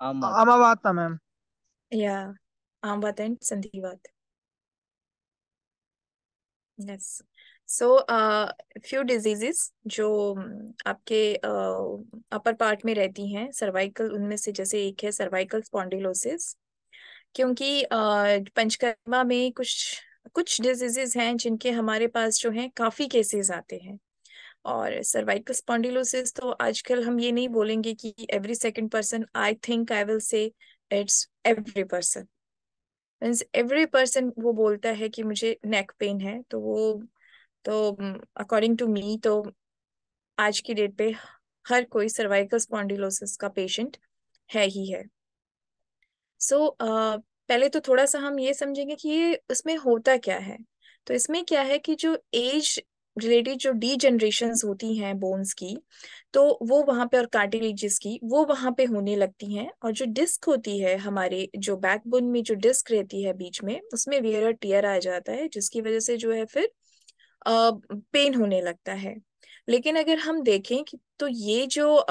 Amavad tha ma'am. Yeah, Amavad and Sandhivad. Yes. So few diseases जो um, आपके अपर uh, part में रहती हैं सर्वाइकल उनमें से जैसे एक है सर्वाइकल स्पॉन्डिलोसिस क्योंकि uh, पंचकर्मा में कुछ कुछ डिजीजेज हैं जिनके हमारे पास जो हैं काफ़ी केसेस आते हैं और सर्वाइकल स्पॉन्डिलोसिस तो आजकल हम ये नहीं बोलेंगे कि every second person I think I will say it's every person means every person वो बोलता है कि मुझे नेक पेन है तो वो तो अकॉर्डिंग टू मी तो आज की डेट पे हर कोई सर्वाइकल स्पॉन्डिलोसिस का पेशेंट है ही है सो so, uh, पहले तो थोड़ा सा हम ये समझेंगे कि ये इसमें होता क्या है तो इसमें क्या है कि जो एज रिलेटेड जो डी जनरेशन होती हैं बोन्स की तो वो वहाँ पे और कार्टिलेजेस की वो वहाँ पे होने लगती हैं और जो डिस्क होती है हमारे जो बैकबोन में जो डिस्क रहती है बीच में उसमें वेयर और टीयर आ जाता है जिसकी वजह से जो है फिर पेन होने लगता है लेकिन अगर हम देखें कि तो ये जो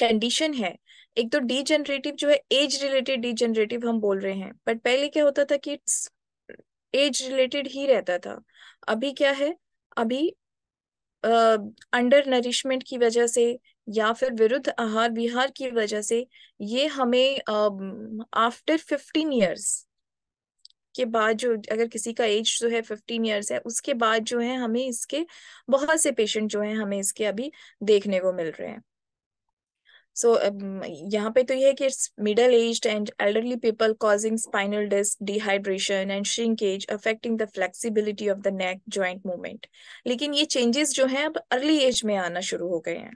कंडीशन है एक तो डी जनरेटिव जो है एज रिलेटेड डी जनरेटिव हम बोल रहे हैं बट पहले क्या होता था कि एज रिलेटेड ही रहता था अभी क्या है अभी अंडर नरिशमेंट की वजह से या फिर विरुद्ध आहार विहार की वजह से ये हमें आफ्टर फिफ्टीन ईयर्स के बाद जो अगर किसी का एज जो है फिफ्टीन ईयर्स है उसके बाद जो है हमें इसके बहुत से पेशेंट जो है हमें इसके अभी देखने को मिल रहे हैं सो um, यहाँ पे तो ये है कि it's middle age and elderly people causing spinal disc dehydration and shrinkage affecting the flexibility of the neck joint movement लेकिन ये चेंजेस जो हैं अब अर्ली एज में आना शुरू हो गए हैं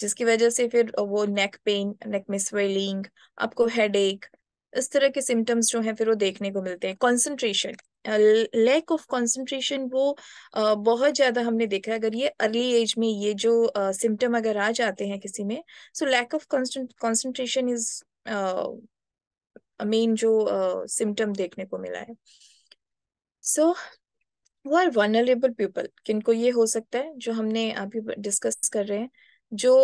जिसकी वजह से फिर वो नेक पेन नेक में स्वेलिंग आपको हेड इस तरह के सिम्टम्स जो हैं फिर वो देखने को मिलते हैं कॉन्सेंट्रेशन लैक ऑफ कंसंट्रेशन वो बहुत ज़्यादा हमने देखा है अगर ये अर्ली एज में ये जो सिम्टम अगर आ जाते हैं किसी में so lack of concentration is main जो सिम्टम देखने को मिला है सो वो आर वनरेबल पीपल किनको ये हो सकता है जो हमने अभी डिस्कस कर रहे हैं जो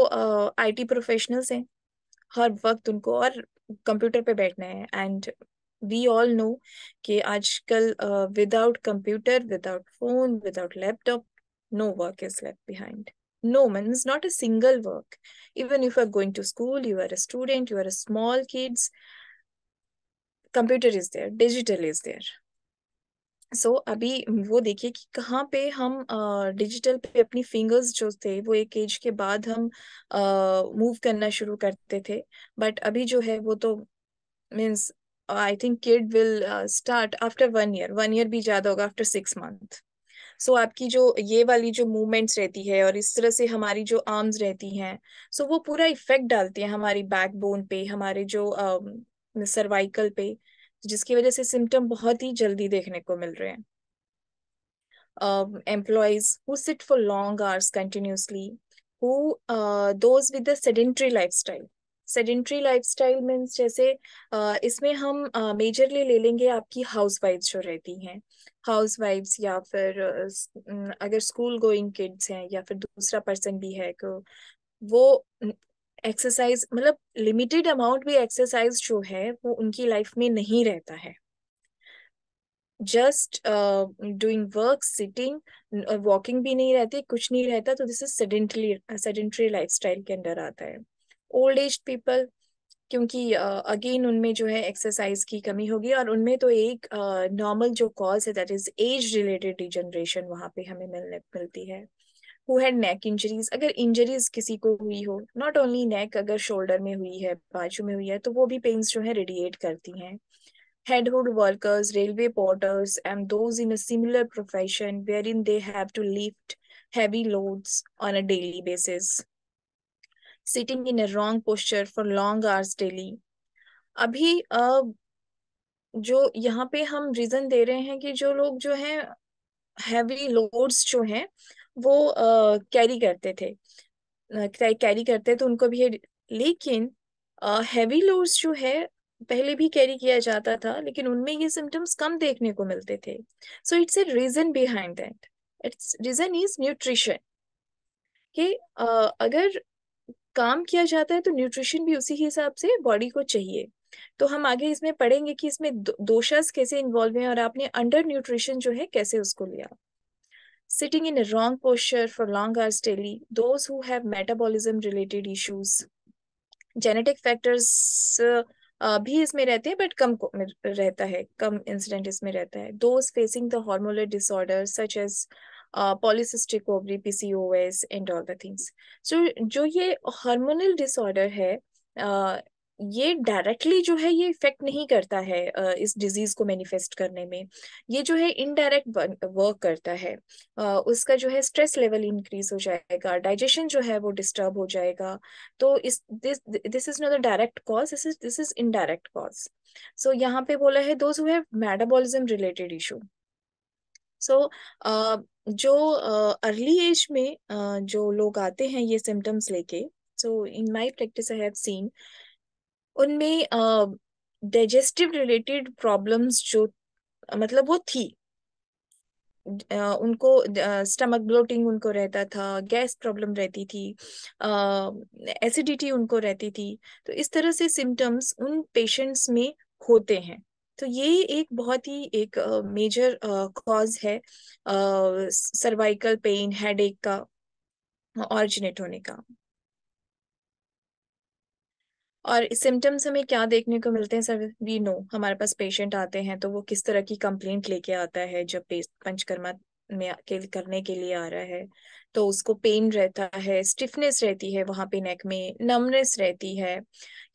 आईटी uh, प्रोफेशनल्स हैं हर वक्त उनको और कंप्यूटर पे बैठना है एंड वी ऑल नो कि आजकल without computer without phone without laptop no work is left behind no man is not a single work even if are going to school you are a student you are a small kids computer is there digital is there so अभी वो देखिए कि कहाँ पे हम digital uh, पे अपनी fingers जो थे वो एक एज के बाद हम मूव uh, करना शुरू करते थे बट अभी जो है वो तो means I think kid will start after one year one year भी ज़्यादा होगा after six month so so, आपकी जो ये वाली जो मूवमेंट्स रहती है और इस तरह से हमारी जो आर्म्स रहती हैं सो so वो पूरा इफेक्ट डालती है हमारी बैकबोन पे हमारे जो सर्वाइकल um, uh, पे जिसकी वजह से सिम्टम बहुत ही जल्दी देखने को मिल रहे हैं employees who sit for long hours continuously who who uh, those sedentary style means जैसे इसमें हम मेजरली ले लेंगे आपकी हाउस वाइफ्स जो रहती हैं हाउस वाइफ्स या फिर अगर स्कूल गोइंग किड्स हैं या फिर दूसरा पर्सन भी है तो वो एक्सरसाइज मतलब लिमिटेड अमाउंट भी एक्सरसाइज जो है वो उनकी लाइफ में नहीं रहता है just doing work sitting walking भी नहीं रहती कुछ नहीं रहता तो this is sedentary sedentary life के अंडर आता है ओल्ड एज पीपल क्योंकि अगेन uh, उनमें जो है एक्सरसाइज की कमी होगी और उनमें तो एक नॉर्मल uh, जो कॉज है that is age related degeneration वहां पे हमें मिलने मिलती है हु हैड नेक इंजरीज अगर इंजरीज किसी को हुई हो नॉट ओनली नेक अगर शोल्डर में हुई है बाजू में हुई है तो वो भी पेन्स जो है रेडिएट करती हैं workers railway porters and and in a similar profession where in they have to lift heavy loads on a daily basis sitting in a wrong posture for long hours daily अभी जो यहाँ पे हम reason दे रहे हैं कि जो लोग जो हैं हैवी लोड्स जो हैं वो कैरी करते थे कैरी करते तो उनको भी लेकिन हैवी लोड्स जो है पहले भी कैरी किया जाता था लेकिन उनमें ये सिम्टम्स कम देखने को मिलते थे so it's a reason behind that it's reason is nutrition कि अगर काम किया जाता है तो न्यूट्रिशन भी उसी हिसाब से बॉडी को चाहिए तो हम आगे इसमें पढ़ेंगे कि इसमें दोषस कैसे इन्वॉल्व हैं और आपने अंडर न्यूट्रिशन जो है कैसे उसको लिया sitting in wrong posture for long long daily those who have metabolism related issues genetic factors भी इसमें रहते हैं बट कम रहता है कम इंसिडेंट इसमें रहता है those facing the hormonal disorder such as polycystic ovary PCOS and all the things so जो ये हार्मोनल डिसऑर्डर है uh, ये डायरेक्टली जो है ये इफेक्ट नहीं करता है uh, इस डिजीज को मैनिफेस्ट करने में ये जो है इनडायरेक्ट वर्क करता है uh, उसका जो है स्ट्रेस लेवल इंक्रीज हो जाएगा डाइजेशन जो है वो डिस्टर्ब हो जाएगा तो इस this this is not the direct cause this is this is indirect cause so यहाँ पे बोला है those who have metabolism related issue so so, जो अर्ली एज में जो लोग आते हैं ये सिम्टम्स लेके so in my practice I have seen उनमें डाइजेस्टिव रिलेटेड प्रॉब्लम्स जो मतलब वो थी उनको स्टमक ब्लोटिंग उनको रहता था गैस प्रॉब्लम रहती थी एसिडिटी उनको रहती थी तो इस तरह से सिम्टम्स उन पेशेंट्स में होते हैं तो ये एक बहुत ही एक मेजर कॉज है सर्वाइकल पेन एक का ऑरिजिनेट होने का और सिम्टम्स हमें क्या देखने को मिलते हैं सर वी नो हमारे पास पेशेंट आते हैं तो वो किस तरह की कंप्लेंट लेके आता है जब पंचकर्मा में करने के लिए आ रहा है तो उसको पेन रहता है स्टिफनेस रहती है वहां पे नेक में नमनेस रहती है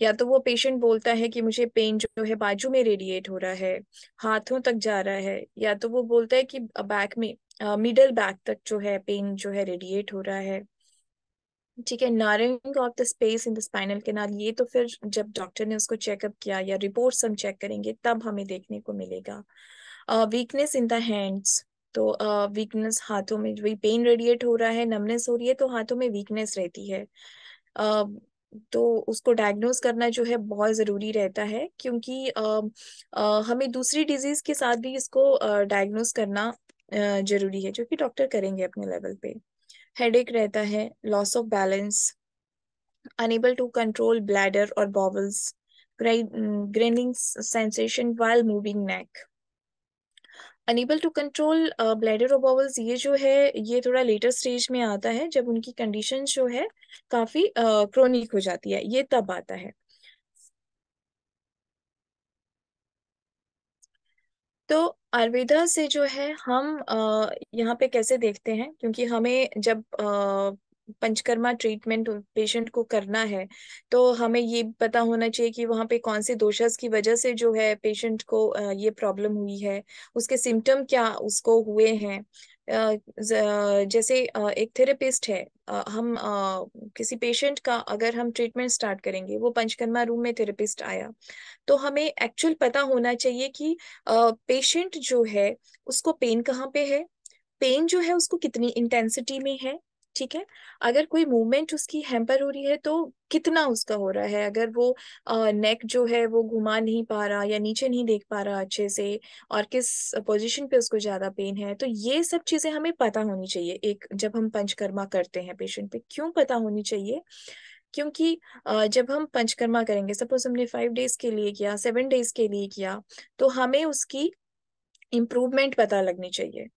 या तो वो पेशेंट बोलता है कि मुझे पेन जो है बाजू में रेडिएट हो रहा है हाथों तक जा रहा है या तो वो बोलता है कि बैक में मिडल बैक तक जो है पेन जो है रेडिएट हो रहा है ठीक है narrowing of the space in the spinal canal ये तो फिर जब डॉक्टर ने उसको चेकअप किया या रिपोर्ट्स हम चेक करेंगे तब हमें देखने को मिलेगा वीकनेस इन द हैंड्स तो वीकनेस हाथों में वही पेन रेडिएट हो रहा है नमनेस हो रही है तो हाथों में वीकनेस रहती है तो उसको डायग्नोज करना जो है बहुत ज़रूरी रहता है क्योंकि हमें दूसरी डिजीज़ के साथ भी इसको डायग्नोज करना ज़रूरी है जो कि डॉक्टर करेंगे अपने लेवल पे हेडेक रहता है loss of balance unable to control bladder और bowels grinding sensation while moving neck unable to control bladder और बॉवल्स ये जो है ये थोड़ा लेटर स्टेज में आता है जब उनकी कंडीशन जो है काफी क्रोनिक uh, हो जाती है ये तब आता है तो आयुर्वेदा से जो है हम uh, यहाँ पे कैसे देखते हैं क्योंकि हमें जब uh, पंचकर्मा ट्रीटमेंट पेशेंट को करना है तो हमें ये पता होना चाहिए कि वहाँ पे कौन से दोषस की वजह से जो है पेशेंट को ये प्रॉब्लम हुई है उसके सिम्टम क्या उसको हुए हैं जैसे एक थेरेपिस्ट है हम किसी पेशेंट का अगर हम ट्रीटमेंट स्टार्ट करेंगे वो पंचकर्मा रूम में थेरेपिस्ट आया तो हमें एक्चुअल पता होना चाहिए कि पेशेंट जो है उसको पेन कहाँ पे है पेन जो है उसको कितनी इंटेंसिटी में है ठीक है अगर कोई मूवमेंट उसकी हैम्पर हो रही है तो कितना उसका हो रहा है अगर वो नेक जो है वो घुमा नहीं पा रहा या नीचे नहीं देख पा रहा अच्छे से और किस पोजीशन पे उसको ज़्यादा पेन है तो ये सब चीज़ें हमें पता होनी चाहिए एक जब हम पंचकर्मा करते हैं पेशेंट पे क्यों पता होनी चाहिए क्योंकि जब हम पंचकर्मा करेंगे सपोज हमने फाइव डेज के लिए किया सेवन डेज के लिए किया तो हमें उसकी इम्प्रूवमेंट पता लगनी चाहिए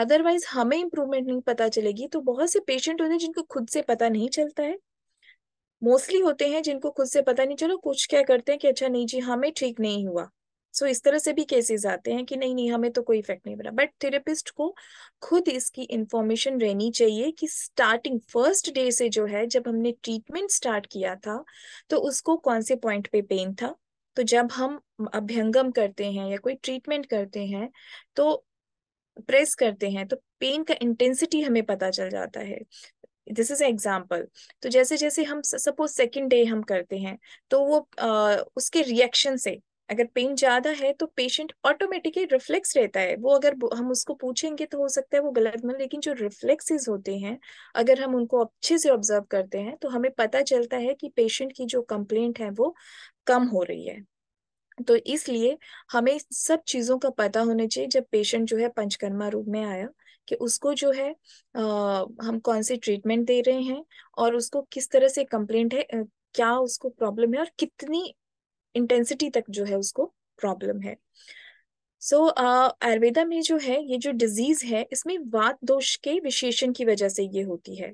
अदरवाइज हमें इम्प्रूवमेंट नहीं पता चलेगी तो बहुत से पेशेंट होते हैं जिनको खुद से पता नहीं चलता है मोस्टली होते हैं जिनको खुद से पता नहीं चलो कुछ क्या करते हैं कि अच्छा नहीं जी हमें ठीक नहीं हुआ सो so, इस तरह से भी केसेस आते हैं कि नहीं नहीं हमें तो कोई इफेक्ट नहीं पड़ा बट थेरेपिस्ट को खुद इसकी इंफॉर्मेशन रहनी चाहिए कि स्टार्टिंग फर्स्ट डे से जो है जब हमने ट्रीटमेंट स्टार्ट किया था तो उसको कौन से पॉइंट पे पेन था तो जब हम अभ्यंगम करते हैं या कोई ट्रीटमेंट करते हैं तो प्रेस करते हैं तो पेन का इंटेंसिटी हमें पता चल जाता है दिस इज एग्जाम्पल तो जैसे जैसे हम सपोज सेकेंड डे हम करते हैं तो वो आ, उसके रिएक्शन से अगर पेन ज्यादा है तो पेशेंट ऑटोमेटिकली रिफ्लेक्स रहता है वो अगर हम उसको पूछेंगे तो हो सकता है वो गलत मान लेकिन जो रिफ्लेक्सेस होते हैं अगर हम उनको अच्छे से ऑब्जर्व करते हैं तो हमें पता चलता है कि पेशेंट की जो कंप्लेंट है वो कम हो रही है तो इसलिए हमें सब चीज़ों का पता होना चाहिए जब पेशेंट जो है पंचकर्मा रूप में आया कि उसको जो है आ, हम कौन से ट्रीटमेंट दे रहे हैं और उसको किस तरह से कंप्लेंट है क्या उसको प्रॉब्लम है और कितनी इंटेंसिटी तक जो है उसको प्रॉब्लम है सो so, आयुर्वेदा में जो है ये जो डिजीज है इसमें वात दोष के विशेषण की वजह से ये होती है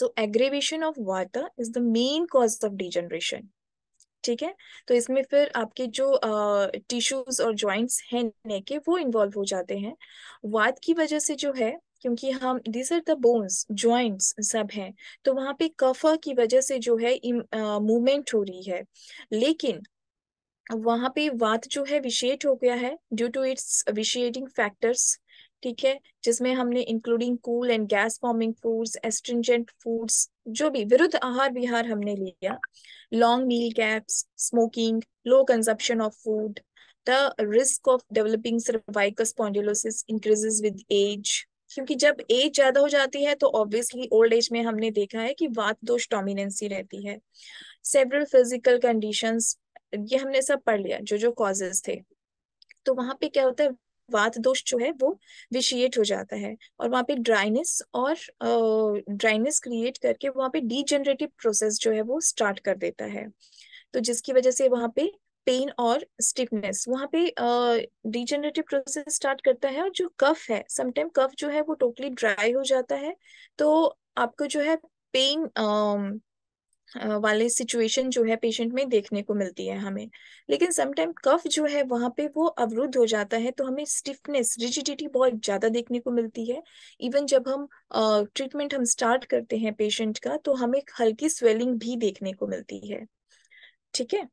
so aggravation of vata is the main cause of degeneration ठीक है तो इसमें फिर आपके जो टिश्यूज और ज्वाइंट्स हैं नेक के वो इन्वॉल्व हो जाते हैं वात की वजह से जो है क्योंकि हम this are the bones joints सब हैं तो वहाँ पे कफा की वजह से जो है मूवमेंट हो रही है लेकिन वहाँ पे वात जो है विशेट हो गया है due to its vitiating factors ठीक है जिसमें हमने including cool and gas forming foods astringent foods जो भी विरुद्ध आहार विहार हमने लिया long meal gaps smoking low consumption of food the risk of developing cervical spondylosis increases with age क्योंकि जब एज ज्यादा हो जाती है तो ऑब्वियसली ओल्ड एज में हमने देखा है कि वात दोष डोमिनेंसी रहती है सेवरल फिजिकल कंडीशंस ये हमने सब पढ़ लिया जो जो कॉजेस थे तो वहां पे क्या होता है वात दोष जो है वो विशिएट हो जाता है और वहाँ पे ड्राइनेस और ड्राइनेस क्रिएट करके वहाँ पे डीजनरेटिव प्रोसेस जो है वो स्टार्ट कर देता है तो जिसकी वजह से वहाँ पे पेन और स्टिफनेस वहाँ पे डिजेनरेटिव प्रोसेस स्टार्ट करता है और जो कफ है समटाइम कफ जो है वो टोटली ड्राई हो जाता है तो आपको जो है पेन वाले सिचुएशन जो है पेशेंट में देखने को मिलती है हमें लेकिन समटाइम कफ जो है वहां पे वो अवरुद्ध हो जाता है तो हमें स्टिफनेस रिजिडिटी बहुत ज़्यादा देखने को मिलती है इवन जब हम ट्रीटमेंट uh, हम स्टार्ट करते हैं पेशेंट का तो हमें हल्की स्वेलिंग भी देखने को मिलती है ठीक है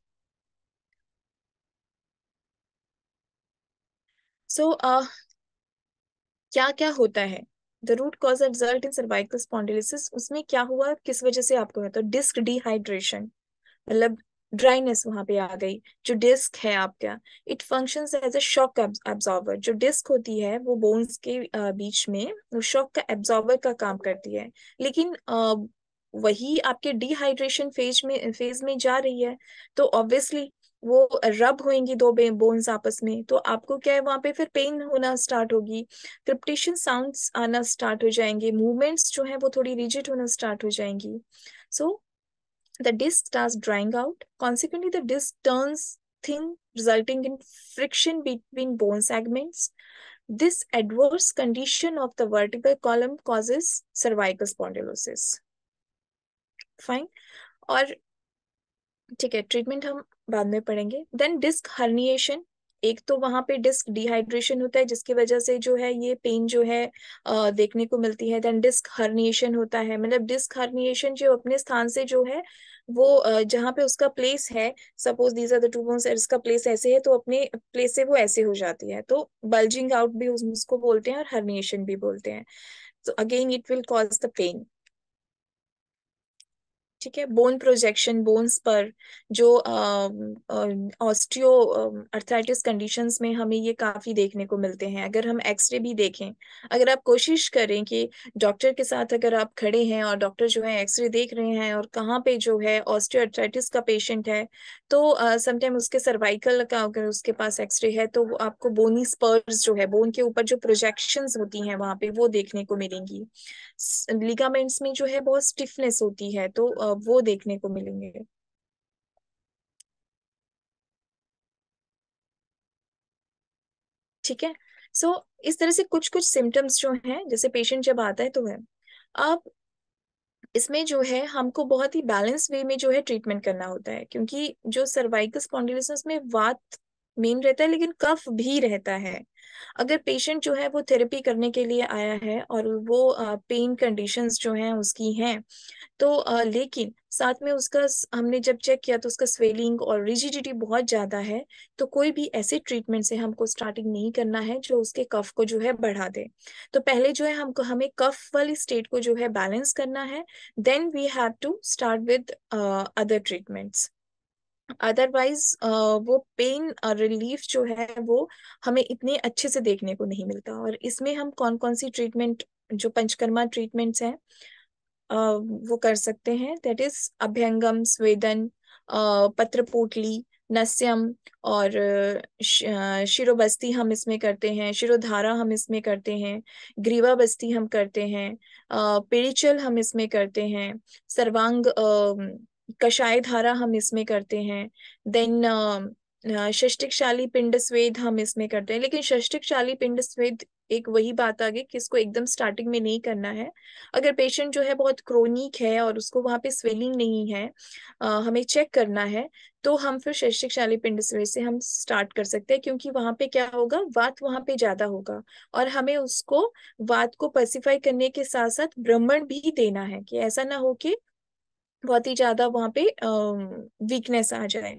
सो so, uh, क्या क्या होता है the root cause result in cervical spondylosis उसमें क्या हुआ किस वजह से आपको हुआ तो डिस्क डिहाइड्रेशन मतलब ड्राइनेस वहां पे आ गई जो डिस्क है आपका it function as a shock absorber जो डिस्क होती है वो बोन्स के बीच में वो शॉक का एब्जॉर्वर का काम करती है लेकिन वही आपके डिहाइड्रेशन फेज में फेज में जा रही है तो ऑब्वियसली वो रब होंगी दो बोन्स आपस में तो आपको क्या है वहां पे फिर पेन होना स्टार्ट होगी क्रिप्टेशन साउंड्स आना स्टार्ट हो जाएंगे मूवमेंट्स जो है वो थोड़ी रिजिड होना स्टार्ट हो जाएंगी so the disc start drying out consequently the disc turns thin resulting in friction between bone segments this adverse condition of the vertical column causes cervical spondylosis fine और ठीक है ट्रीटमेंट हम बाद में पढ़ेंगे देन डिस्क हर्निएशन एक तो वहां पे डिस्क डिहाइड्रेशन होता है जिसकी वजह से जो है ये पेन जो है आ, देखने को मिलती है देन डिस्क हर्निएशन होता है मतलब डिस्क हर्निएशन जो अपने स्थान से जो है वो जहाँ पे उसका प्लेस है suppose these are the two bones इसका प्लेस ऐसे है तो अपने प्लेस से वो ऐसे हो जाती है तो बल्जिंग आउट भी उसको बोलते हैं और हर्निएशन भी बोलते हैं तो again it will cause the pain ठीक है बोन प्रोजेक्शन बोन्स पर जो ऑस्टियो अर्थराइटिस कंडीशंस में हमें ये काफ़ी देखने को मिलते हैं अगर हम एक्सरे भी देखें अगर आप कोशिश करें कि डॉक्टर के साथ अगर आप खड़े हैं और डॉक्टर जो है एक्सरे देख रहे हैं और कहाँ पे जो है ऑस्टियो अर्थराइटिस का पेशेंट है तो समटाइम उसके सर्वाइकल का अगर उसके पास एक्सरे है तो आपको बोनी स्पर्स जो है बोन के ऊपर जो प्रोजेक्शन होती हैं वहाँ पे वो देखने को मिलेंगी लिगामेंट्स में जो है बहुत स्टिफनेस होती है तो वो देखने को मिलेंगे ठीक है सो so, इस तरह से कुछ कुछ सिम्टम्स जो हैं जैसे पेशेंट जब आता है तो है अब इसमें जो है हमको बहुत ही बैलेंस वे में जो है ट्रीटमेंट करना होता है क्योंकि जो सर्वाइकल स्पॉन्डिलोसिस में वात मेन रहता है लेकिन कफ भी रहता है अगर पेशेंट जो है वो थेरेपी करने के लिए आया है और वो पेन कंडीशंस जो हैं उसकी हैं तो आ, लेकिन साथ में उसका हमने जब चेक किया तो उसका स्वेलिंग और रिजिडिटी बहुत ज़्यादा है तो कोई भी ऐसे ट्रीटमेंट से हमको स्टार्टिंग नहीं करना है जो उसके कफ को जो है बढ़ा दे तो पहले जो है हमको हमें कफ वाली स्टेट को जो है बैलेंस करना है then we have to start with other treatments otherwise वो पेन रिलीफ जो है वो हमें इतने अच्छे से देखने को नहीं मिलता और इसमें हम कौन कौन सी ट्रीटमेंट जो पंचकर्मा ट्रीटमेंट्स हैं वो कर सकते हैं दैट इज अभ्यंगम स्वेदन पत्रपोटली नस्यम और शिरोबस्ती हम इसमें करते हैं शिरोधारा हम इसमें करते हैं ग्रीवा बस्ती हम करते हैं पेड़ीचल हम इसमें करते हैं सर्वांग कषाय धारा हम इसमें करते हैं देन षष्टिकशाली पिंड स्वेद हम इसमें करते हैं लेकिन षष्टिकशाली पिंड स्वेद एक वही बात आ गई कि इसको एकदम स्टार्टिंग में नहीं करना है अगर पेशेंट जो है बहुत क्रोनिक है और उसको वहाँ पे स्वेलिंग नहीं है आ, हमें चेक करना है तो हम फिर शैक्षिकशाली पिंड स्वेद से हम स्टार्ट कर सकते हैं क्योंकि वहाँ पे क्या होगा वात वहाँ पे ज्यादा होगा और हमें उसको वात को पेसिफाई करने के साथ साथ भ्रमण भी देना है कि ऐसा ना हो कि बहुत ही ज्यादा वहां पे वीकनेस आ जाए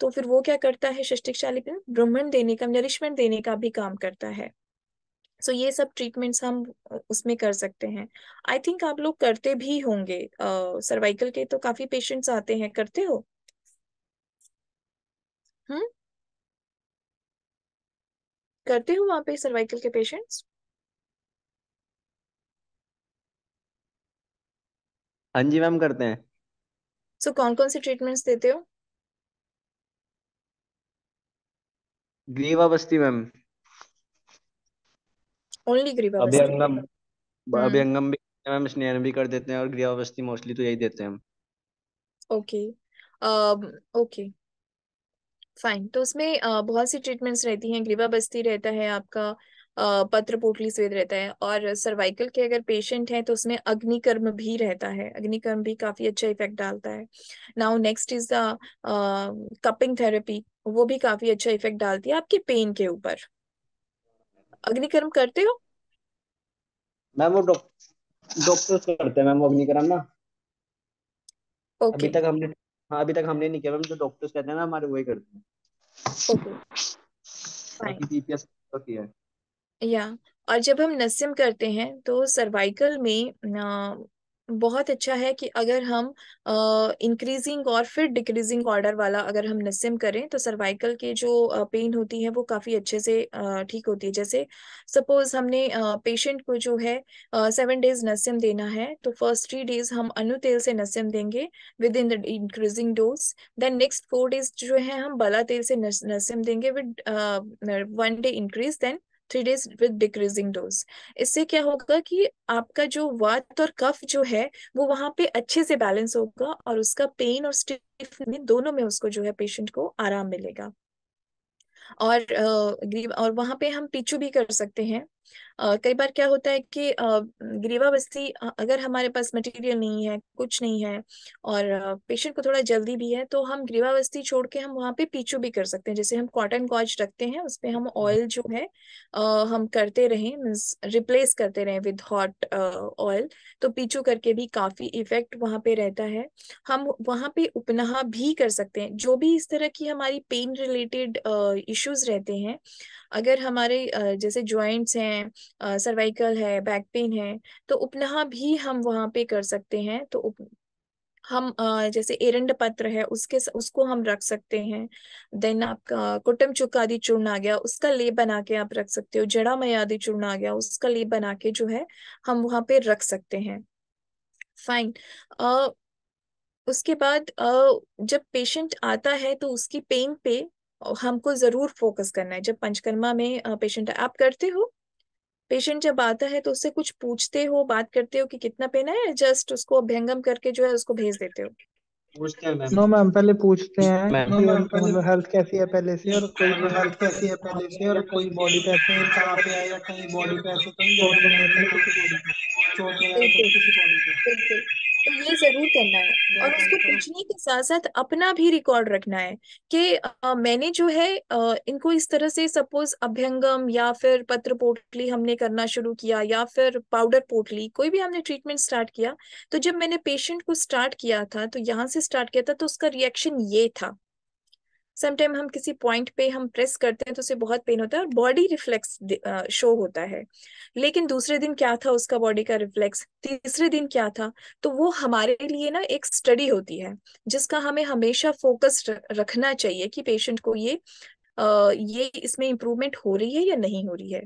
तो फिर वो क्या करता है षष्टिक शालिग्न ब्रह्मण देने का नरिशमेंट देने का भी काम करता है सो so, ये सब ट्रीटमेंट्स हम उसमें कर सकते हैं आई थिंक आप लोग करते भी होंगे सर्वाइकल uh, के तो काफी पेशेंट्स आते हैं करते हो हम्म करते हो वहां पे सर्वाइकल के पेशेंट्स हाँ जी मैम करते हैं सो कौन कौन से ट्रीटमेंट्स देते हो ग्रीवावस्थी मैम ओनली ग्रीवावस्थी अभियंगम हाँ। अभियंगम भी मैम स्नेहन भी कर देते हैं और ग्रीवावस्थी मोस्टली तो यही देते हैं हम ओके ओके फाइन तो उसमें uh, बहुत सी ट्रीटमेंट्स रहती हैं ग्रीवावस्थी रहता है आपका पत्र पोटली स्वेद रहता है और सर्वाइकल के अगर पेशेंट हैं तो उसमें अग्निकर्म भी रहता है अग्निकर्म भी काफी अच्छा इफेक्ट डालता है now next is the cupping therapy वो भी काफी अच्छा इफेक्ट डालती है आपके पेन के ऊपर अग्निकर्म करते हो मैम वो डॉक्टर्स करते हैं मैम वो अग्निकर्म ना ओके okay. अभी तक हमने हाँ अभी तक हमने नहीं किया मैम जो डॉक्टर्स कहते हैं ना हमारे वही करते हैं ओके फाइन बाकी पीपीएस तो किया है या और जब हम नस्म करते हैं तो सर्वाइकल में बहुत अच्छा है कि अगर हम इंक्रीजिंग और फिर डिक्रीजिंग ऑर्डर वाला अगर हम नस्म करें तो सर्वाइकल के जो पेन होती है वो काफ़ी अच्छे से ठीक होती है जैसे सपोज हमने पेशेंट को जो है सेवन डेज नस्म देना है तो फर्स्ट थ्री डेज हम अनु तेल से नस्म देंगे with in the increasing dose then next four days जो है हम बला तेल से नसीम देंगे with one day increase then three days with decreasing dose इससे क्या होगा कि आपका जो वात और कफ जो है वो वहां पे अच्छे से बैलेंस होगा और उसका पेन और स्टिफ में दोनों में उसको जो है पेशेंट को आराम मिलेगा और और वहां पे हम पिचू भी कर सकते हैं कई बार क्या होता है कि ग्रीवावस्थी ग्रीवा बस्ती अगर हमारे पास मटेरियल नहीं है कुछ नहीं है और पेशेंट को थोड़ा जल्दी भी है तो हम ग्रीवा बस्ती छोड़ के हम वहाँ पे पीछू भी कर सकते हैं जैसे हम कॉटन गॉज रखते हैं उस पर हम ऑयल जो है हम करते रहें मीन्स रिप्लेस करते रहें विद हॉट ऑयल तो पीछू करके भी काफी इफेक्ट वहाँ पे रहता है हम वहाँ पे उपनाहा भी कर सकते हैं जो भी इस तरह की हमारी पेन रिलेटेड इश्यूज रहते हैं अगर हमारे जैसे ज्वाइंट्स हैं हैं सर्वाइकल है बैक पेन है तो उपनहा भी हम वहाँ पे कर सकते हैं तो उप हम जैसे एरंड पत्र है उसके उसको हम रख सकते हैं देन आपका कुटम चुकादि चूर्ण आ गया उसका लेप बना के आप रख सकते हो जड़ा मयादि चूर्ण आ गया उसका लेप बना के जो है हम वहां पे रख सकते हैं फाइन uh, उसके बाद आ, जब पेशेंट आता है तो उसकी पेन पे हमको जरूर फोकस करना है जब पंचकर्मा में पेशेंट आप करते हो पेशेंट जब आता है तो उससे कुछ पूछते हो बात करते हो कि कितना पेन है जस्ट उसको अभ्यंगम करके जो है उसको भेज देते हो नो मैम पहले पूछते हैं कि मतलब हेल्थ कैसी है पहले से और कोई हेल्थ कैसी है पहले से और कोई बॉडी पे ऐसे कहाँ पे है कहीं बॉडी पे ऐसे कहीं चोट वगैरह किसी बॉडी पे चोट वगैरह किसी बॉडी पे ये जरूर करना है और उसको पूछने के साथ साथ अपना भी रिकॉर्ड रखना है कि मैंने जो है आ, इनको इस तरह से सपोज अभ्यंगम या फिर पत्र पोटली हमने करना शुरू किया या फिर पाउडर पोटली कोई भी हमने ट्रीटमेंट स्टार्ट किया तो जब मैंने पेशेंट को स्टार्ट किया था तो यहाँ से स्टार्ट किया था तो उसका रिएक्शन ये था समटाइम हम किसी पॉइंट पे हम प्रेस करते हैं तो उसे बहुत पेन होता है और बॉडी रिफ्लेक्स शो होता है लेकिन दूसरे दिन क्या था उसका बॉडी का रिफ्लेक्स तीसरे दिन क्या था तो वो हमारे लिए ना एक स्टडी होती है जिसका हमें हमेशा फोकस रखना चाहिए कि पेशेंट को ये आ, ये इसमें इम्प्रूवमेंट हो रही है या नहीं हो रही है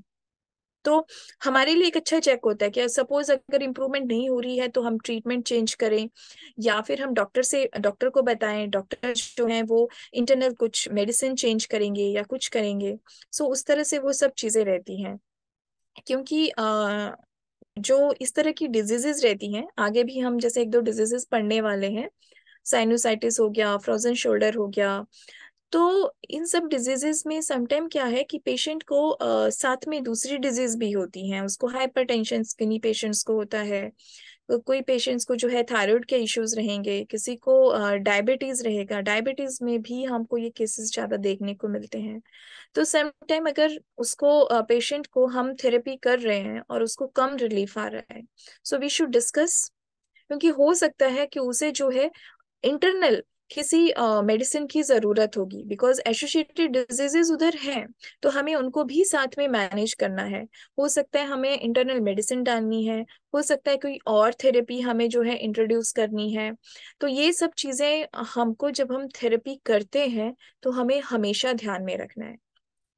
तो हमारे लिए एक अच्छा चेक होता है कि सपोज अगर इम्प्रूवमेंट नहीं हो रही है तो हम ट्रीटमेंट चेंज करें या फिर हम डॉक्टर से डॉक्टर को बताएं डॉक्टर जो है वो इंटरनल कुछ मेडिसिन चेंज करेंगे या कुछ करेंगे सो उस तरह से वो सब चीज़ें रहती हैं क्योंकि आ, जो इस तरह की डिजीजेस रहती हैं आगे भी हम जैसे एक दो डिजीजेस पढ़ने वाले हैं साइनोसाइटिस हो गया फ्रोजन शोल्डर हो गया तो इन सब डिजीजेस में समटाइम क्या है कि पेशेंट को आ, साथ में दूसरी डिजीज भी होती हैं उसको हाइपरटेंशन स्किनी पेशेंट्स को होता है तो कोई पेशेंट्स को जो है थायराइड के इश्यूज रहेंगे किसी को डायबिटीज रहेगा डायबिटीज में भी हमको ये केसेस ज्यादा देखने को मिलते हैं तो टाइम अगर उसको पेशेंट को हम थेरेपी कर रहे हैं और उसको कम रिलीफ आ रहा है सो वी शुड डिस्कस क्योंकि हो सकता है कि उसे जो है इंटरनल किसी मेडिसिन uh, की ज़रूरत होगी बिकॉज एसोशिएटेड डिजीजेज उधर हैं तो हमें उनको भी साथ में मैनेज करना है हो सकता है हमें इंटरनल मेडिसिन डालनी है हो सकता है कोई और थेरेपी हमें जो है इंट्रोड्यूस करनी है तो ये सब चीज़ें हमको जब हम थेरेपी करते हैं तो हमें हमेशा ध्यान में रखना है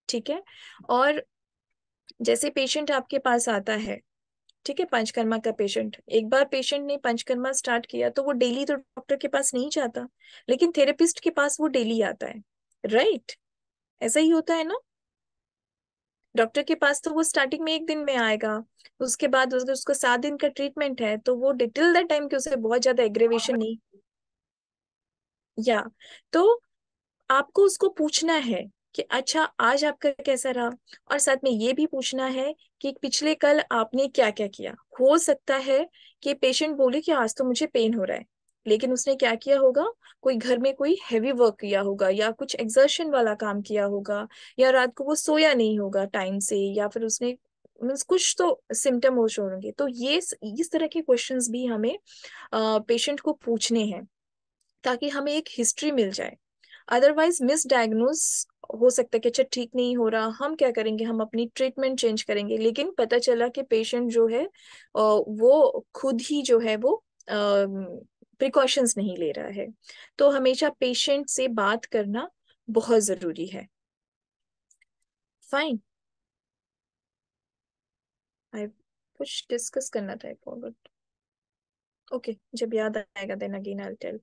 ठीक है और जैसे पेशेंट आपके पास आता है ठीक है पंचकर्मा का पेशेंट एक बार पेशेंट ने पंचकर्मा स्टार्ट किया तो वो डेली तो डॉक्टर के पास नहीं जाता लेकिन थेरेपिस्ट के पास वो डेली आता है राइट right? ऐसा ही होता है ना डॉक्टर के पास तो वो स्टार्टिंग में एक दिन में आएगा उसके बाद उसके उसको सात दिन का ट्रीटमेंट है तो वो डिटेल दैट टाइम के उसे बहुत ज्यादा एग्रेवेशन नहीं या तो आपको उसको पूछना है कि अच्छा आज आपका कैसा रहा और साथ में ये भी पूछना है कि पिछले कल आपने क्या क्या किया हो सकता है कि पेशेंट बोले कि आज तो मुझे पेन हो रहा है लेकिन उसने क्या किया होगा कोई घर में कोई हैवी वर्क किया होगा या कुछ एक्सर्शन वाला काम किया होगा या रात को वो सोया नहीं होगा टाइम से या फिर उसने मीन्स कुछ तो सिम्टम हो छोड़ेंगे तो ये इस तरह के क्वेश्चंस भी हमें पेशेंट को पूछने हैं ताकि हमें एक हिस्ट्री मिल जाए अदरवाइज डायग्नोज हो सकता है कि अच्छा ठीक नहीं हो रहा हम क्या करेंगे हम अपनी ट्रीटमेंट चेंज करेंगे लेकिन पता चला कि पेशेंट जो है वो खुद ही जो है वो प्रिकॉशंस नहीं ले रहा है तो हमेशा पेशेंट से बात करना बहुत ज़रूरी है फाइन आई कुछ डिस्कस करना था ओके okay, जब याद आएगा then again I tell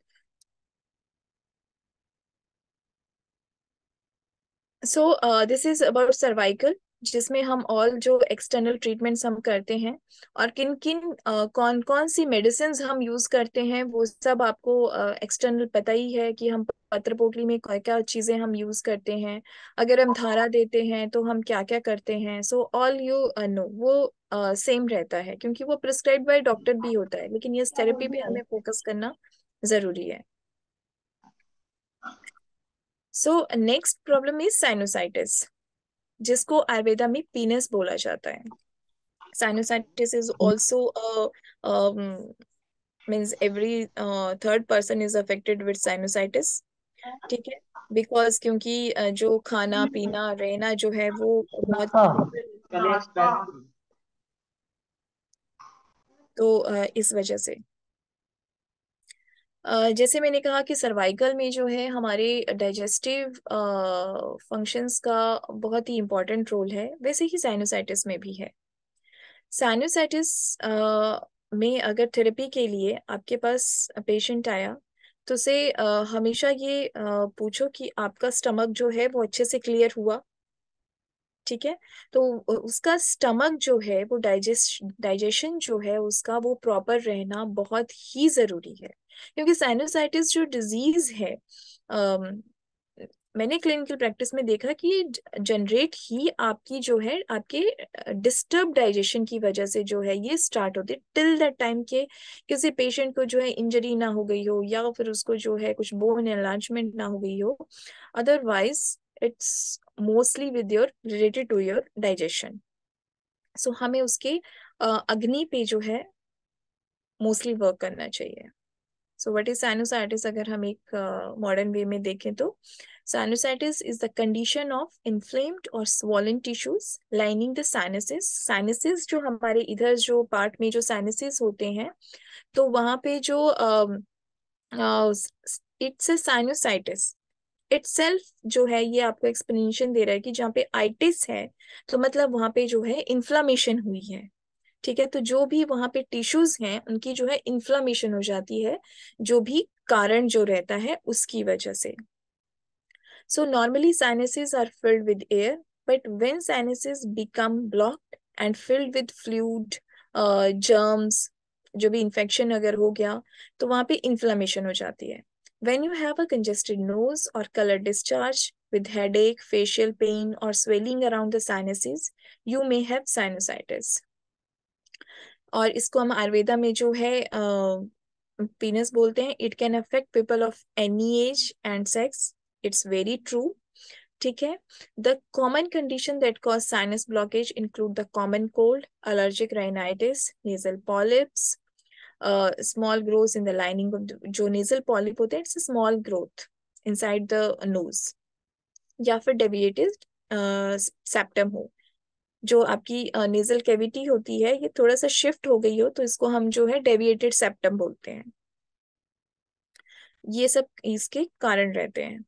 so this is about cervical जिसमें हम ऑल जो एक्सटर्नल ट्रीटमेंट्स हम करते हैं और किन किन uh, कौन कौन सी मेडिसिन हम यूज करते हैं वो सब आपको एक्सटर्नल uh, पता ही है कि हम पत्र पोटली में क्या क्या चीजें हम यूज करते हैं अगर हम धारा देते हैं तो हम क्या क्या करते हैं सो ऑल यू नो वो सेम uh, रहता है क्योंकि वो प्रिस्क्राइब बाय डॉक्टर भी होता है लेकिन ये थेरेपी पे हमें फोकस करना जरूरी है so next problem is sinusitis जिसको आयुर्वेदा में पीनस बोला जाता है sinusitis is also means every third person is affected with sinusitis ठीक है बिकॉज क्योंकि जो खाना hmm. पीना रहना जो है वो बहुत हाँ। तो इस वजह से जैसे मैंने कहा कि सर्वाइकल में जो है हमारे डाइजेस्टिव फंक्शंस का बहुत ही इम्पोर्टेंट रोल है वैसे ही साइनोसाइटिस में भी है साइनोसाइटिस में अगर थेरेपी के लिए आपके पास पेशेंट आया तो से हमेशा ये पूछो कि आपका स्टमक जो है वो अच्छे से क्लियर हुआ ठीक है तो उसका स्टमक जो है वो डाइजेस्ट डाइजेशन जो है उसका वो प्रॉपर रहना बहुत ही ज़रूरी है क्योंकि साइनोसाइटिस जो डिजीज है um, मैंने क्लिनिकल प्रैक्टिस में देखा कि जनरेट ही आपकी जो है आपके डिस्टर्ब डाइजेशन की वजह से जो है ये स्टार्ट होती है टिल दैट टाइम के किसी पेशेंट को जो है इंजरी ना हो गई हो या फिर उसको जो है कुछ बोन एलार्जमेंट ना हो गई हो otherwise it's mostly with your related to your digestion so हमें उसके अग्नि पे जो है मोस्टली वर्क करना चाहिए सो वट इज साइनोसाइटिस अगर हम एक मॉडर्न uh, वे में देखें तो sinusitis is the condition of inflamed और swollen tissues lining the sinuses sinuses जो हमारे इधर जो पार्ट में जो साइनसिस होते हैं तो वहां पे जो इट्स अ साइनोसाइटिस इट्सेल्फ जो है ये आपको एक्सप्लेनेशन दे रहा है कि जहाँ पे आइटिस है तो मतलब वहां पे जो है इन्फ्लामेशन हुई है ठीक है तो जो भी वहाँ पे टिश्यूज हैं उनकी जो है इन्फ्लामेशन हो जाती है जो भी कारण जो रहता है उसकी वजह से so normally sinuses are filled with air but when sinuses become blocked and filled with fluid germs जो भी इन्फेक्शन अगर हो गया तो वहां पे इन्फ्लामेशन हो जाती है you have a congested nose और colour discharge with headache facial pain और swelling around the sinuses you may have sinusitis और इसको हम आयुर्वेदा में जो है पीनस बोलते हैं it can affect people of any age and sex it's very true ठीक है the common condition that cause sinus blockage include the common cold allergic rhinitis nasal polyps small growth in the lining of जो nasal polyp होते हैं it's small growth inside the nose या फिर deviated septum हो जो आपकी nasal cavity होती है ये थोड़ा सा शिफ्ट हो गई हो तो इसको हम जो है डेविएटेड सेप्टम बोलते हैं ये सब इसके कारण रहते हैं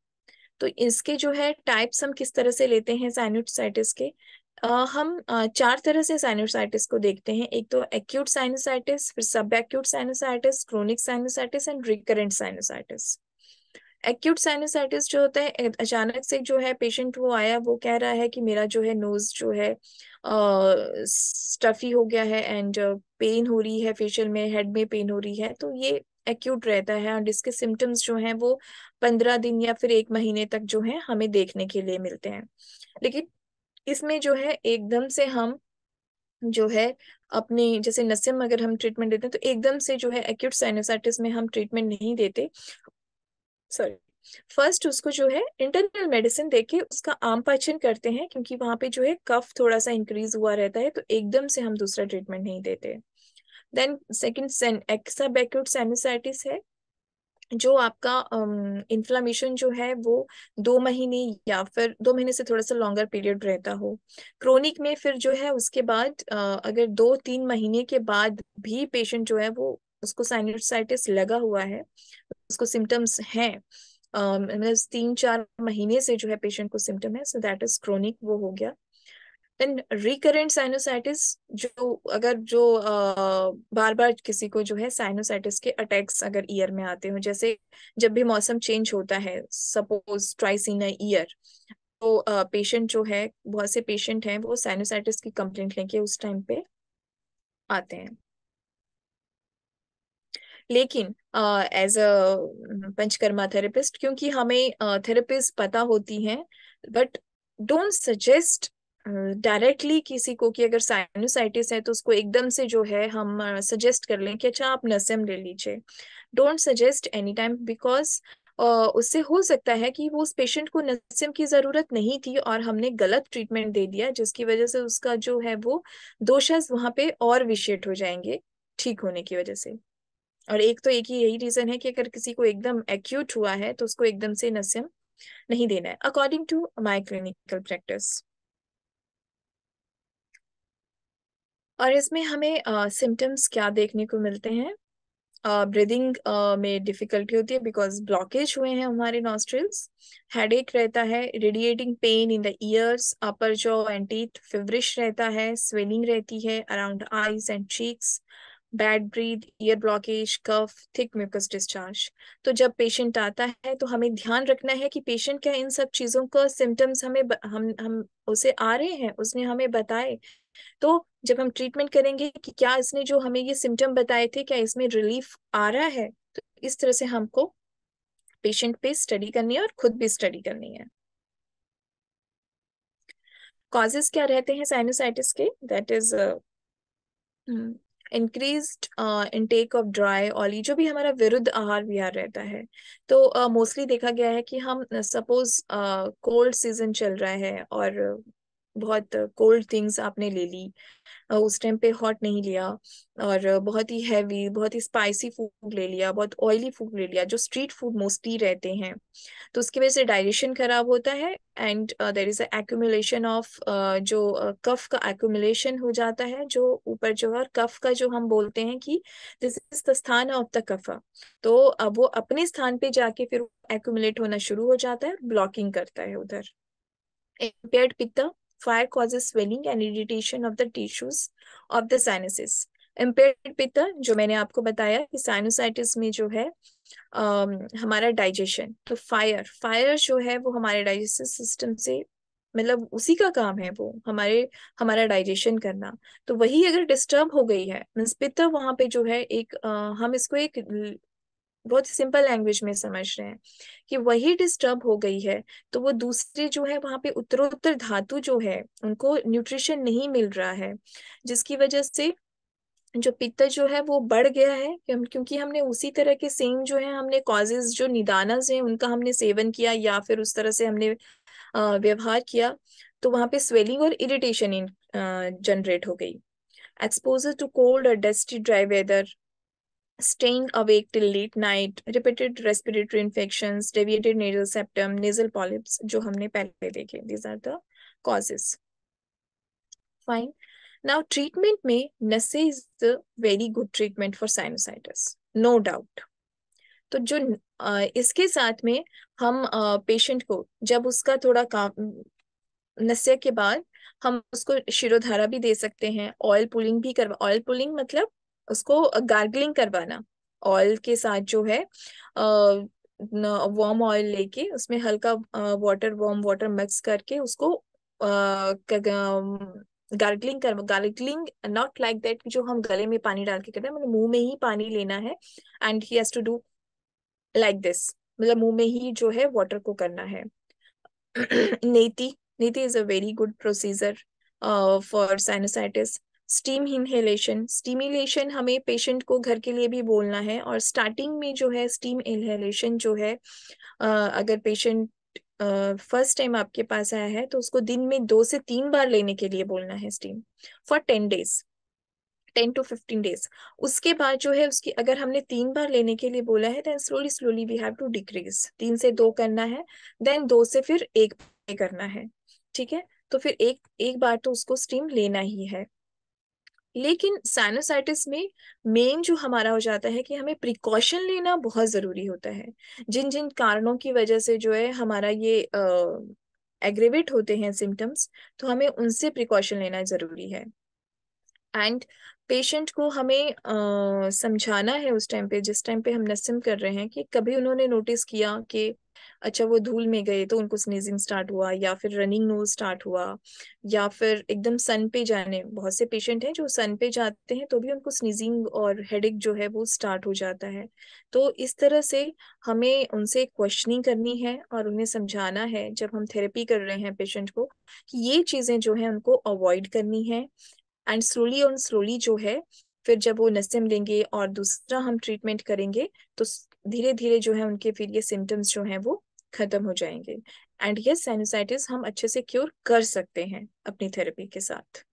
तो इसके जो है टाइप्स हम किस तरह से लेते हैं साइनोसाइटिस के आ, हम आ, चार तरह से साइनोसाइटिस को देखते हैं एक तो एक्यूट साइनोसाइटिस फिर subacute sinusitis chronic sinusitis and recurrent sinusitis acute sinusitis जो होता है अचानक से जो है पेशेंट वो आया वो कह रहा है कि मेरा जो है नोज जो है स्टफी uh, हो गया है एंड पेन हो रही है फेशियल में हेड में पेन हो रही है तो ये एक्यूट रहता है और इसके सिम्टम्स जो हैं वो पंद्रह दिन या फिर एक महीने तक जो है हमें देखने के लिए मिलते हैं लेकिन इसमें जो है एकदम से हम जो है अपने जैसे नस्यम अगर हम ट्रीटमेंट देते हैं तो एकदम से जो है एक्यूट साइनोसाइटिस में हम ट्रीटमेंट नहीं देते सॉरी फर्स्ट उसको जो है इंटरनल मेडिसिन देके उसका आम पाचन करते हैं क्योंकि वहां पे जो है कफ थोड़ा सा इंक्रीज हुआ रहता है तो एकदम से हम दूसरा ट्रीटमेंट नहीं देते देन सेकंड एक्साबैक्यूट सेमिसाइटिस है जो आपका इन्फ्लामेशन um, जो है वो दो महीने या फिर दो महीने से थोड़ा सा लॉन्गर पीरियड रहता हो क्रोनिक में फिर जो है उसके बाद uh, अगर दो तीन महीने के बाद भी पेशेंट जो है वो उसको साइनोसाइटिस लगा हुआ है उसको सिम्टम्स हैं मतलब तीन चार महीने से जो है पेशेंट को सिम्टम है सो दैट इज क्रोनिक वो हो गया देन रिकरेंट साइनोसाइटिस जो अगर जो बार बार किसी को जो है साइनोसाइटिस के अटैक्स अगर ईयर में आते हो जैसे जब भी मौसम चेंज होता है सपोज ट्राइस इन ईयर तो पेशेंट जो है बहुत से पेशेंट हैं वो साइनोसाइटिस की कंप्लेंट लेके उस टाइम पे आते हैं लेकिन एज अ पंचकर्मा थेरेपिस्ट क्योंकि हमें थेरेपिस्ट पता होती हैं बट डोंट सजेस्ट डायरेक्टली किसी को कि अगर साइनोसाइटिस है तो उसको एकदम से जो है हम सजेस्ट कर लें कि अच्छा आप नसम ले लीजिए don't suggest any time because उससे हो सकता है कि वो उस पेशेंट को नसम की ज़रूरत नहीं थी और हमने गलत ट्रीटमेंट दे दिया जिसकी वजह से उसका जो है वो दोषज वहाँ पे और विशेट हो जाएंगे ठीक होने की वजह से और एक तो एक ही यही रीजन है कि अगर किसी को एकदम एक्यूट हुआ है तो उसको एकदम से नस्यम नहीं देना है according to my clinical practice और इसमें हमें सिम्टम्स uh, क्या देखने को मिलते हैं ब्रीदिंग uh, uh, में डिफिकल्टी होती है बिकॉज ब्लॉकेज हुए हैं हमारे नॉस्ट्रिल्स हेड रहता है radiating pain in the ears upper जो एंटीथ फिवरिश रहता है स्वेलिंग रहती है around eyes and cheeks bad breath ear blockage cough thick mucus discharge तो जब पेशेंट आता है तो हमें ध्यान रखना है कि पेशेंट क्या इन सब चीज़ों का सिम्टम्स हमें हम हम उसे आ रहे हैं उसने हमें बताए तो जब हम ट्रीटमेंट करेंगे कि क्या इसने जो हमें ये सिम्टम बताए थे क्या इसमें रिलीफ आ रहा है तो इस तरह से हमको पेशेंट पे स्टडी करनी है और खुद भी स्टडी करनी है कॉजेस क्या रहते हैं साइनोसाइटिस के that is increase intake of dry oily जो भी हमारा विरुद्ध आहार विहार रहता है तो मोस्टली uh, देखा गया है कि हम सपोज कोल्ड सीजन चल रहा है और बहुत कोल्ड थिंग्स आपने ले ली उस टाइम पे हॉट नहीं लिया और बहुत ही हैवी बहुत ही स्पाइसी फूड ले लिया बहुत ऑयली फूड ले लिया जो स्ट्रीट फूड मोस्टली रहते हैं तो उसकी वजह से डाइजेशन खराब होता है and there is accumulation of जो कफ का एक्यूमुलेशन हो जाता है जो ऊपर जो है कफ का जो हम बोलते हैं कि this is the sthana of the kapha तो अब वो अपने स्थान पे जाके फिर एक्यूमुलेट होना शुरू हो जाता है ब्लॉकिंग करता है उधर पिता Fire causes swelling and irritation of the tissues of the sinuses. Impaired pitta, जो मैंने आपको बताया कि sinusitis में जो है um, हमारा digestion. तो fire, fire जो है वो हमारे digestive system से मतलब उसी का काम है वो हमारे हमारा डाइजेशन करना तो वही अगर डिस्टर्ब हो गई है मीन्स पित्त वहां पे जो है एक आ, हम इसको एक बहुत सिंपल लैंग्वेज में समझ रहे हैं कि वही डिस्टर्ब हो गई है तो वो दूसरी जो है वहाँ पे उत्तरोत्तर धातु जो है उनको न्यूट्रिशन नहीं मिल रहा है जिसकी वजह से जो पित्त जो है वो बढ़ गया है क्योंकि हमने उसी तरह के सेम जो है हमने कॉजेज जो निदानस हैं उनका हमने सेवन किया या फिर उस तरह से हमने व्यवहार किया तो वहाँ पे स्वेलिंग और इरिटेशन जनरेट हो गई एक्सपोजर टू कोल्ड और dusty dry weather staying awake till late night, repeated respiratory infections, deviated nasal septum, nasal polyps, जो हमने पहले देखे these are the causes. Fine. Now treatment में नसे is the very good treatment for sinusitis, no doubt. तो जो इसके साथ में हम पेशेंट को जब उसका थोड़ा काम नस्य के बाद हम उसको शिरोधारा भी दे सकते हैं ऑयल पुलिंग भी करवा ऑयल पुलिंग मतलब उसको गार्गलिंग करवाना ऑयल के साथ जो है वार्म ऑयल लेके उसमें हल्का वाटर वार्म वाटर मिक्स करके उसको गार्गलिंग कर गार्गलिंग नॉट लाइक दैट जो हम गले में पानी डाल के करते हैं मतलब मुंह में ही पानी लेना है and he has to do like this मतलब मुंह में ही जो है वाटर को करना है neti neti is a very good procedure for sinusitis steam inhalation stimulation हमें पेशेंट को घर के लिए भी बोलना है और स्टार्टिंग में जो है स्टीम इनहेलेशन जो है अगर पेशेंट फर्स्ट टाइम आपके पास आया है तो उसको दिन में दो से तीन बार लेने के लिए बोलना है steam for ten days ten to fifteen days उसके बाद जो है उसकी अगर हमने तीन बार लेने के लिए बोला है then slowly slowly we have to decrease तीन से दो करना है देन दो से फिर एक करना है ठीक है तो फिर एक एक बार तो उसको स्टीम लेना ही है लेकिन साइनोसाइटिस में मेन जो हमारा हो जाता है कि हमें प्रिकॉशन लेना बहुत ज़रूरी होता है जिन जिन कारणों की वजह से जो है हमारा ये एग्रेवेट होते हैं सिम्टम्स तो हमें उनसे प्रिकॉशन लेना ज़रूरी है एंड पेशेंट को हमें समझाना है उस टाइम पे जिस टाइम पे हम नर्सिंग कर रहे हैं कि कभी उन्होंने नोटिस किया कि अच्छा वो धूल में गए तो उनको स्नीजिंग स्टार्ट हुआ या फिर रनिंग नोज स्टार्ट हुआ या फिर एकदम सन पे जाने बहुत से पेशेंट हैं जो सन पे जाते हैं तो भी उनको स्नीजिंग और हेडेक जो है वो स्टार्ट हो जाता है तो इस तरह से हमें उनसे क्वेश्चनिंग करनी है और उन्हें समझाना है जब हम थेरेपी कर रहे हैं पेशेंट को कि ये चीज़ें जो है उनको अवॉइड करनी है एंड स्लोली और स्लोली जो है फिर जब वो नस्म लेंगे और दूसरा हम ट्रीटमेंट करेंगे तो धीरे धीरे जो है उनके फिर ये सिम्टम्स जो है वो खत्म हो जाएंगे एंड ये साइनोसाइटिस हम अच्छे से क्योर कर सकते हैं अपनी थेरेपी के साथ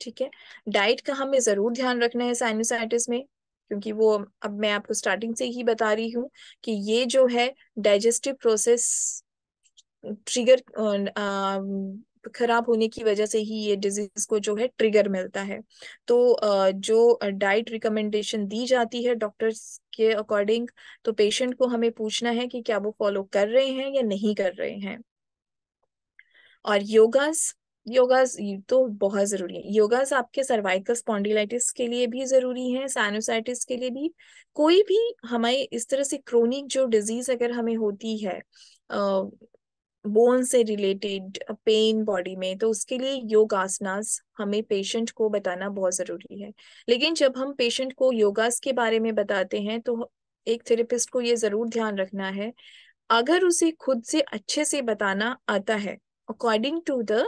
ठीक है डाइट का हमें जरूर ध्यान रखना है साइनोसाइटिस में क्योंकि वो अब मैं आपको स्टार्टिंग से ही बता रही हूँ कि ये जो है डाइजेस्टिव प्रोसेस ट्रिगर खराब होने की वजह से ही ये डिजीज को जो है ट्रिगर मिलता है तो जो डाइट रिकमेंडेशन दी जाती है डॉक्टर्स के अकॉर्डिंग तो पेशेंट को हमें पूछना है कि क्या वो फॉलो कर रहे हैं या नहीं कर रहे हैं और योगास योगास तो बहुत जरूरी है योगास आपके सर्वाइकल स्पॉन्डिलाइटिस के लिए भी जरूरी है सैनोसाइटिस के लिए भी कोई भी हमारे इस तरह से क्रोनिक जो डिजीज अगर हमें होती है बोन से रिलेटेड पेन बॉडी में तो उसके लिए योगासनास हमें पेशेंट को बताना बहुत ज़रूरी है लेकिन जब हम पेशेंट को योगास के बारे में बताते हैं तो एक थेरेपिस्ट को ये ज़रूर ध्यान रखना है अगर उसे खुद से अच्छे से बताना आता है according to the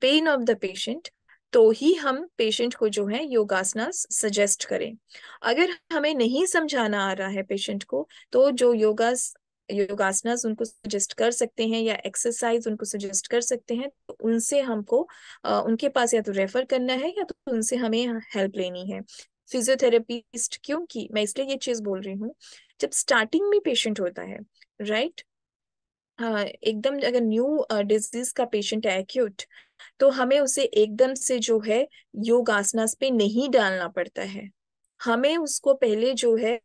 pain of the patient तो ही हम पेशेंट को जो है योगासना सजेस्ट करें अगर हमें नहीं समझाना आ रहा है पेशेंट को तो जो योगास योगासनास उनको सजेस्ट कर सकते हैं या एक्सरसाइज उनको सजेस्ट कर सकते हैं तो उनसे हमको उनके पास या तो रेफर करना है या तो उनसे हमें हेल्प लेनी है फिजियोथेरेपिस्ट क्योंकि मैं इसलिए ये चीज बोल रही हूँ जब स्टार्टिंग में पेशेंट होता है राइट एकदम अगर न्यू डिजीज का पेशेंट है एक्यूट तो हमें उसे एकदम से जो है योगासनास पे नहीं डालना पड़ता है हमें उसको पहले जो है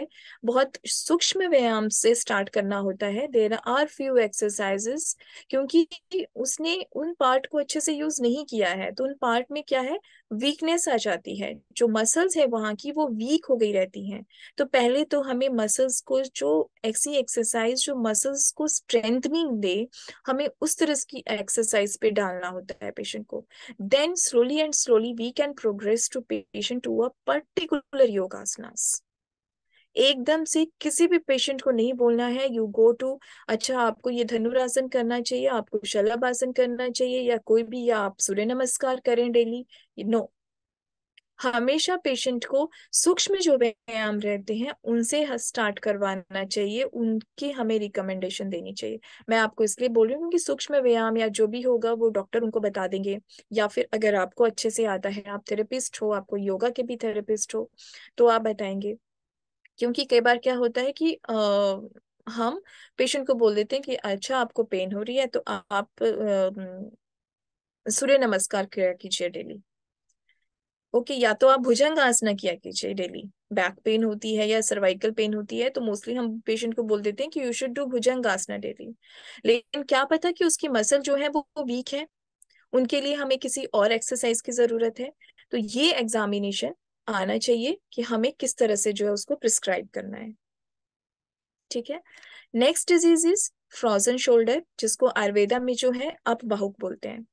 बहुत सूक्ष्म व्यायाम से स्टार्ट करना होता है देर आर फ्यू एक्सरसाइजेस क्योंकि उसने उन पार्ट को अच्छे से यूज नहीं किया है तो उन पार्ट में क्या है वीकनेस आ जाती है जो मसल्स है वहां की वो वीक हो गई रहती हैं तो पहले तो हमें मसल्स को जो ऐसी एक्सरसाइज जो मसल्स को स्ट्रेंथनिंग दे हमें उस तरह की एक्सरसाइज पे डालना होता है पेशेंट को then slowly and slowly we can progress to patient to a particular yogasanas एकदम से किसी भी पेशेंट को नहीं बोलना है यू गो टू अच्छा आपको ये धनुरासन करना चाहिए आपको शलभासन करना चाहिए या कोई भी या आप सूर्य नमस्कार करें डेली नो हमेशा पेशेंट को सूक्ष्म जो व्यायाम रहते हैं उनसे स्टार्ट करवाना चाहिए उनकी हमें रिकमेंडेशन देनी चाहिए मैं आपको इसलिए बोल रही हूँ क्योंकि सूक्ष्म व्यायाम या जो भी होगा वो डॉक्टर उनको बता देंगे या फिर अगर आपको अच्छे से आता है आप थेरेपिस्ट हो आपको योगा के भी थेरेपिस्ट हो तो आप बताएंगे क्योंकि कई बार क्या होता है कि आ, हम पेशेंट को बोल देते हैं कि अच्छा आपको पेन हो रही है तो आ, आप सूर्य नमस्कार किया कीजिए डेली ओके okay, या तो आप भुजंग आसना किया कीजिए डेली बैक पेन होती है या सर्वाइकल पेन होती है तो मोस्टली हम पेशेंट को बोल देते हैं कि you should do bhujangasana daily लेकिन क्या पता कि उसकी मसल जो है वो वीक है उनके लिए हमें किसी और एक्सरसाइज की जरूरत है तो ये एग्जामिनेशन आना चाहिए कि हमें किस तरह से जो है उसको प्रिस्क्राइब करना है ठीक है next disease is frozen shoulder जिसको आयुर्वेदा में जो है अप बाहुक बोलते हैं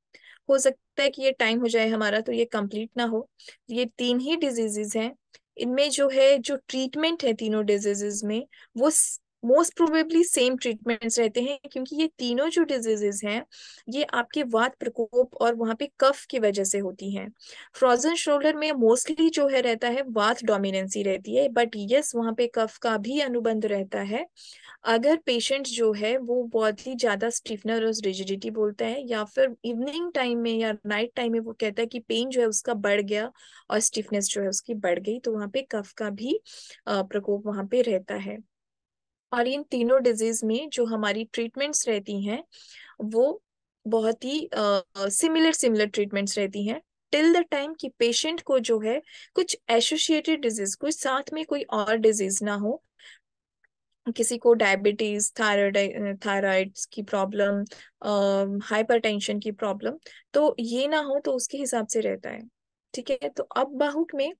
हो सकता है कि ये टाइम हो जाए हमारा तो ये कंप्लीट ना हो ये तीन ही डिजीजेज हैं इनमें जो है जो ट्रीटमेंट है तीनों डिजीजेज में वो मोस्ट प्रोबेबली सेम ट्रीटमेंट्स रहते हैं क्योंकि ये तीनों जो डिजीजेज हैं ये आपके वात प्रकोप और वहाँ पे कफ की वजह से होती हैं फ्रोजन शोल्डर में मोस्टली जो है रहता है वात डोमिनेंसी रहती है बट यस वहाँ पे कफ का भी अनुबंध रहता है अगर पेशेंट जो है वो बहुत ही ज़्यादा स्टिफनर और रिजिडिटी बोलता है या फिर इवनिंग टाइम में या नाइट टाइम में वो कहता है कि पेन जो है उसका बढ़ गया और स्टिफनेस जो है उसकी बढ़ गई तो वहाँ पे कफ का भी प्रकोप वहाँ पे रहता है और इन तीनों डिजीज में जो हमारी ट्रीटमेंट्स रहती हैं वो बहुत ही सिमिलर सिमिलर ट्रीटमेंट्स रहती हैं टिल द टाइम कि पेशेंट को जो है कुछ एसोसिएटेड डिजीज कुछ साथ में कोई और डिजीज ना हो किसी को डायबिटीज थायराइड थायराइड की प्रॉब्लम हाइपरटेंशन की प्रॉब्लम तो ये ना हो तो उसके हिसाब से रहता है ठीक है तो अब बाहुक में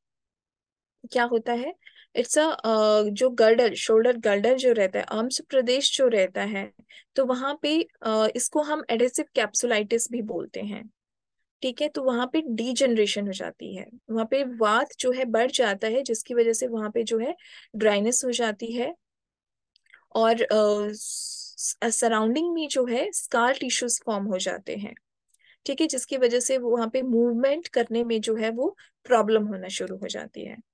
क्या होता है इट्स अ जो गर्डर शोल्डर गर्डर जो रहता है आर्म्स प्रदेश जो रहता है तो वहां पे इसको हम एडेसिव कैप्सुलाइटिस भी बोलते हैं ठीक है तो वहां पे डीजनरेशन हो जाती है वहां पे वात जो है बढ़ जाता है जिसकी वजह से वहां पे जो है ड्राइनेस हो जाती है और सराउंडिंग uh, में जो है स्कार टिश्यूज फॉर्म हो जाते हैं ठीक है जिसकी वजह से वहां पे मूवमेंट करने में जो है वो प्रॉब्लम होना शुरू हो जाती है